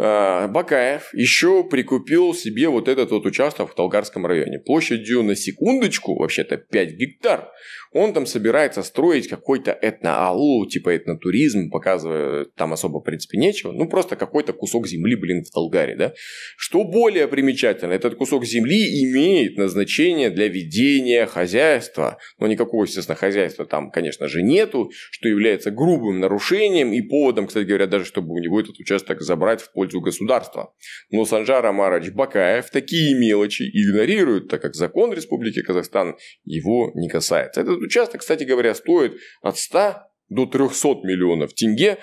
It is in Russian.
А, Бакаев еще прикупил себе вот этот вот участок в Толгарском районе. Площадью на секундочку, вообще-то 5 гектар. Он там собирается строить какой-то этноалу, типа этнотуризм, показывая там особо, в принципе, нечего. Ну, просто какой-то кусок земли, блин, в Толгаре, да. Что более примечательно, этот кусок земли имеет назначение для ведения хозяйства. Но никакого, естественно, хозяйства там, конечно же, нету, что является грубым нарушением и поводом, кстати говоря, даже чтобы у него этот участок забрать в пользу пользу государства. Но Санжар Амарович Бакаев такие мелочи игнорирует, так как закон Республики Казахстан его не касается. Этот участок, кстати говоря, стоит от 100 до 300 миллионов тенге,